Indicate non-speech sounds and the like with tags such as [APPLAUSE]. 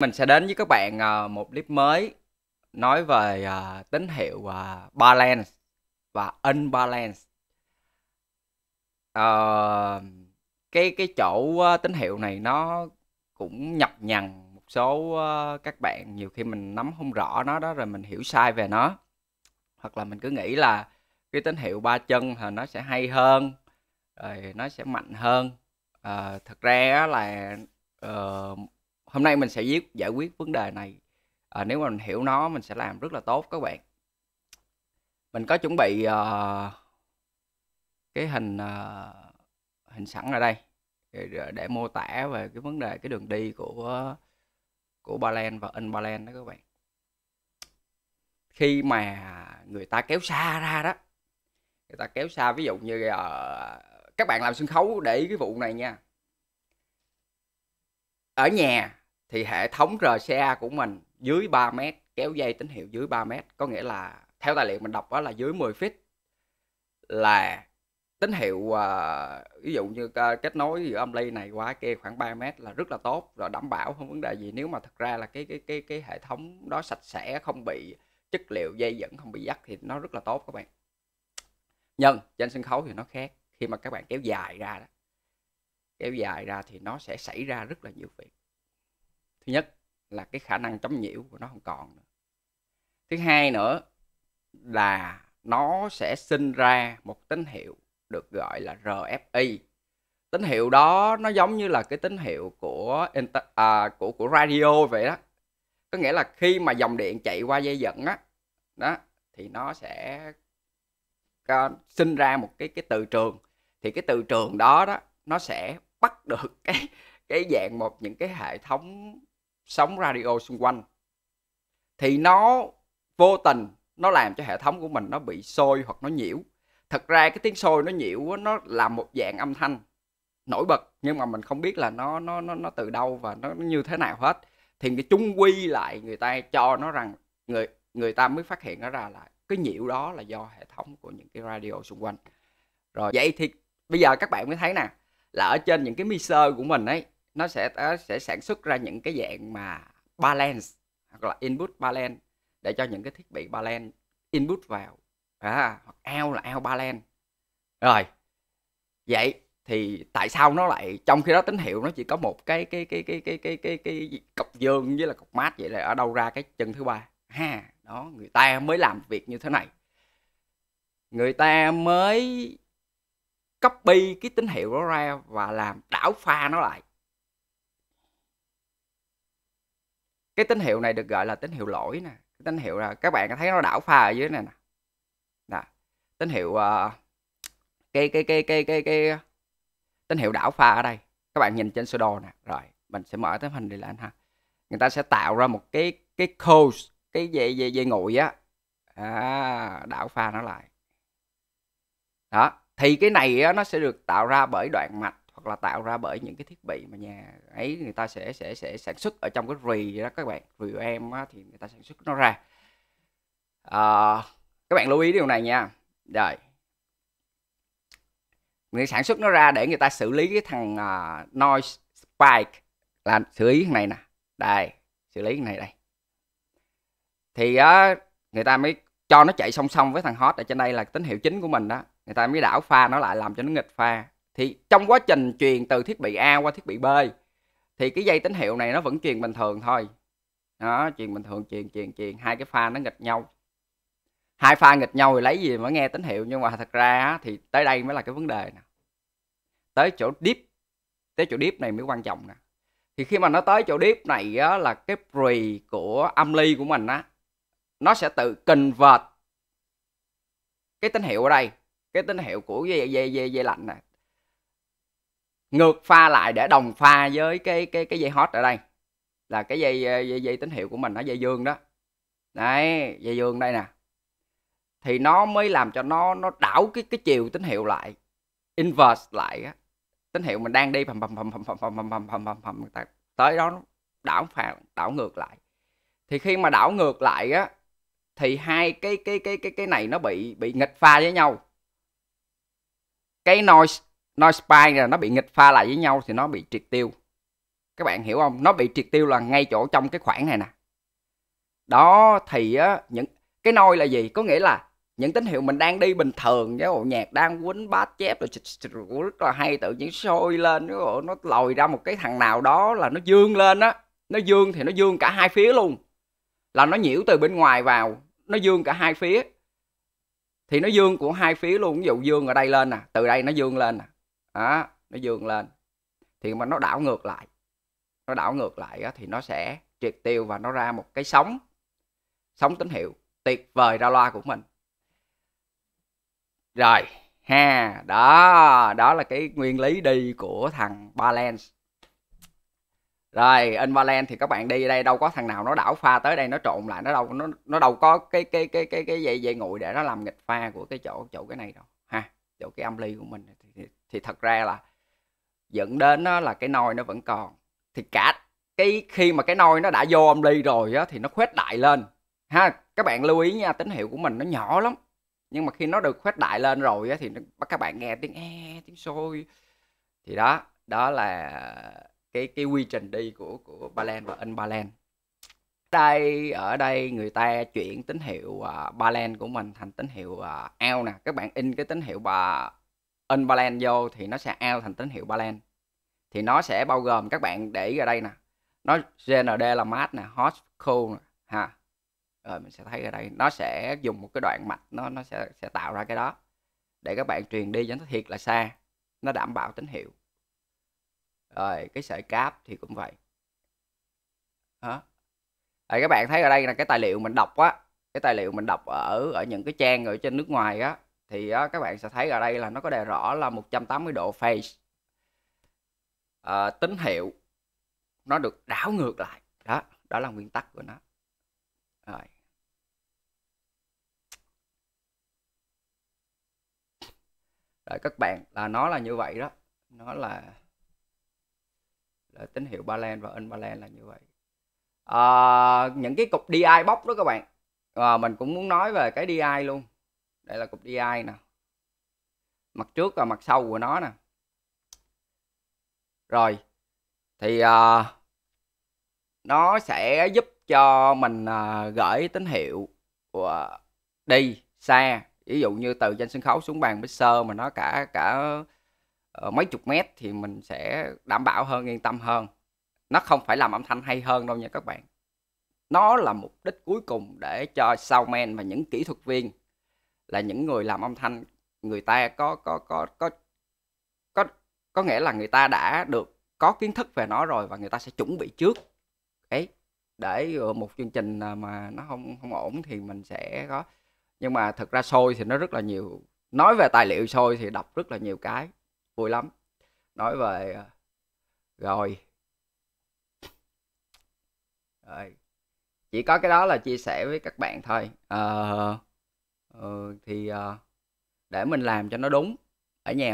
Mình sẽ đến với các bạn ờ, một clip mới nói về ờ, tín hiệu ờ, balance và unbalance. cái cái chỗ tín hiệu này nó cũng nhập nhằn một số các bạn nhiều khi mình nắm không rõ nó đó rồi mình hiểu sai về nó. Hoặc là mình cứ nghĩ là cái tín hiệu ba chân thì nó sẽ hay hơn rồi nó sẽ mạnh hơn. Uh, thật ra là hôm nay mình sẽ giải quyết vấn đề này à, nếu mà mình hiểu nó mình sẽ làm rất là tốt các bạn mình có chuẩn bị uh, cái hình uh, hình sẵn ở đây để, để mô tả về cái vấn đề cái đường đi của của Balen và Unbalen đó các bạn khi mà người ta kéo xa ra đó người ta kéo xa ví dụ như uh, các bạn làm sân khấu để ý cái vụ này nha ở nhà thì hệ thống RCA của mình dưới 3 mét kéo dây tín hiệu dưới 3 mét có nghĩa là theo tài liệu mình đọc đó là dưới 10 feet là tín hiệu uh, ví dụ như uh, kết nối giữa âm ly này qua kia khoảng 3 mét là rất là tốt rồi đảm bảo không vấn đề gì nếu mà thật ra là cái cái cái cái hệ thống đó sạch sẽ không bị chất liệu dây dẫn không bị dắt thì nó rất là tốt các bạn nhưng trên sân khấu thì nó khác khi mà các bạn kéo dài ra đó kéo dài ra thì nó sẽ xảy ra rất là nhiều việc thứ nhất là cái khả năng chống nhiễu của nó không còn nữa thứ hai nữa là nó sẽ sinh ra một tín hiệu được gọi là RFI tín hiệu đó nó giống như là cái tín hiệu của inter, à, của của radio vậy đó có nghĩa là khi mà dòng điện chạy qua dây dẫn á đó, đó thì nó sẽ uh, sinh ra một cái cái từ trường thì cái từ trường đó đó nó sẽ bắt được [LAUGHS] cái cái dạng một những cái hệ thống sóng radio xung quanh thì nó vô tình nó làm cho hệ thống của mình nó bị sôi hoặc nó nhiễu thật ra cái tiếng sôi nó nhiễu nó là một dạng âm thanh nổi bật nhưng mà mình không biết là nó nó nó, nó từ đâu và nó, nó như thế nào hết thì cái chung quy lại người ta cho nó rằng người người ta mới phát hiện nó ra là cái nhiễu đó là do hệ thống của những cái radio xung quanh rồi vậy thì bây giờ các bạn mới thấy nè là ở trên những cái mixer của mình ấy nó sẽ sẽ sản xuất ra những cái dạng mà balance hoặc là input balance để cho những cái thiết bị balance input vào à, hoặc ao là ao balance rồi vậy thì tại sao nó lại trong khi đó tín hiệu nó chỉ có một cái cái cái cái cái cái cái, cái, cái cọc dương với là cọc mát vậy là ở đâu ra cái chân thứ ba ha đó người ta mới làm việc như thế này người ta mới copy cái tín hiệu đó ra và làm đảo pha nó lại cái tín hiệu này được gọi là tín hiệu lỗi nè cái tín hiệu là các bạn thấy nó đảo pha ở dưới này nè nè tín hiệu uh, cái cái cái cái cái cái tín hiệu đảo pha ở đây các bạn nhìn trên sơ đồ nè rồi mình sẽ mở tấm hình đi lên ha người ta sẽ tạo ra một cái cái code cái dây dây dây nguội á à, đảo pha nó lại đó thì cái này á, nó sẽ được tạo ra bởi đoạn mạch hoặc là tạo ra bởi những cái thiết bị mà nhà ấy người ta sẽ sẽ sẽ sản xuất ở trong cái rì đó các bạn rì của em á, thì người ta sản xuất nó ra à, các bạn lưu ý điều này nha rồi người sản xuất nó ra để người ta xử lý cái thằng uh, noise spike là xử lý cái này nè đây xử lý cái này đây thì uh, người ta mới cho nó chạy song song với thằng hot ở trên đây là tín hiệu chính của mình đó người ta mới đảo pha nó lại làm cho nó nghịch pha thì trong quá trình truyền từ thiết bị A qua thiết bị B thì cái dây tín hiệu này nó vẫn truyền bình thường thôi đó truyền bình thường truyền truyền truyền hai cái pha nó nghịch nhau hai pha nghịch nhau thì lấy gì mà nghe tín hiệu nhưng mà thật ra thì tới đây mới là cái vấn đề nè tới chỗ deep tới chỗ deep này mới quan trọng nè thì khi mà nó tới chỗ deep này á, là cái pre của âm ly của mình á nó sẽ tự convert cái tín hiệu ở đây cái tín hiệu của dây dây dây, dây lạnh này ngược pha lại để đồng pha với cái cái cái dây hot ở đây là cái dây dây, dây tín hiệu của mình nó dây dương đó đấy dây dương đây nè thì nó mới làm cho nó nó đảo cái cái chiều tín hiệu lại inverse lại á tín hiệu mình đang đi phầm phầm phầm phầm phầm phầm phầm phầm phầm phầm tới đó nó đảo phà đảo ngược lại thì khi mà đảo ngược lại á thì hai cái cái cái cái cái này nó bị bị nghịch pha với nhau cái noise noise spike là nó bị nghịch pha lại với nhau thì nó bị triệt tiêu các bạn hiểu không nó bị triệt tiêu là ngay chỗ trong cái khoảng này nè đó thì á, những cái noi là gì có nghĩa là những tín hiệu mình đang đi bình thường với bộ nhạc đang quýnh bát chép rồi rất là hay tự nhiên sôi lên nó lòi ra một cái thằng nào đó là nó dương lên á nó dương thì nó dương cả hai phía luôn là nó nhiễu từ bên ngoài vào nó dương cả hai phía thì nó dương của hai phía luôn ví dụ dương ở đây lên nè từ đây nó dương lên nè đó nó dương lên thì mà nó đảo ngược lại nó đảo ngược lại á, thì nó sẽ triệt tiêu và nó ra một cái sóng sóng tín hiệu tuyệt vời ra loa của mình rồi ha đó đó là cái nguyên lý đi của thằng balance rồi in balance thì các bạn đi đây đâu có thằng nào nó đảo pha tới đây nó trộn lại nó đâu nó nó đâu có cái cái cái cái cái dây dây nguội để nó làm nghịch pha của cái chỗ chỗ cái này đâu ha chỗ cái âm ly của mình thì, thì thì thật ra là dẫn đến đó là cái nôi nó vẫn còn thì cả cái khi mà cái nôi nó đã vô âm ly rồi á thì nó khuếch đại lên ha các bạn lưu ý nha tín hiệu của mình nó nhỏ lắm nhưng mà khi nó được khuếch đại lên rồi á thì nó, các bạn nghe tiếng e tiếng sôi thì đó đó là cái cái quy trình đi của của Balen và in Balen đây ở đây người ta chuyển tín hiệu uh, Balen của mình thành tín hiệu uh, nè các bạn in cái tín hiệu bà unbalance vô thì nó sẽ out thành tín hiệu balance thì nó sẽ bao gồm các bạn để ý ở đây nè nó GND là mát nè hot cool nè ha rồi mình sẽ thấy ở đây nó sẽ dùng một cái đoạn mạch nó nó sẽ sẽ tạo ra cái đó để các bạn truyền đi cho nó thiệt là xa nó đảm bảo tín hiệu rồi cái sợi cáp thì cũng vậy hả rồi các bạn thấy ở đây là cái tài liệu mình đọc á cái tài liệu mình đọc ở ở những cái trang ở trên nước ngoài á thì á, các bạn sẽ thấy ở đây là nó có đề rõ là 180 độ phase à, tín hiệu nó được đảo ngược lại đó đó là nguyên tắc của nó rồi rồi các bạn là nó là như vậy đó nó là, là tín hiệu ba len và in ba len là như vậy à, những cái cục DI box đó các bạn à, mình cũng muốn nói về cái DI luôn đây là cục DI nè mặt trước và mặt sau của nó nè rồi thì uh, nó sẽ giúp cho mình uh, gửi tín hiệu của đi xa ví dụ như từ trên sân khấu xuống bàn mixer mà nó cả cả uh, mấy chục mét thì mình sẽ đảm bảo hơn yên tâm hơn nó không phải làm âm thanh hay hơn đâu nha các bạn nó là mục đích cuối cùng để cho soundman và những kỹ thuật viên là những người làm âm thanh người ta có có có có có có nghĩa là người ta đã được có kiến thức về nó rồi và người ta sẽ chuẩn bị trước ấy để một chương trình à, mà nó không không ổn thì mình sẽ có nhưng mà thật ra sôi thì nó rất là nhiều nói về tài liệu sôi thì đọc rất là nhiều cái vui lắm nói về à, rồi rồi chỉ có cái đó là chia sẻ với các bạn thôi uh, Ờ, thì uh, để mình làm cho nó đúng ở nhà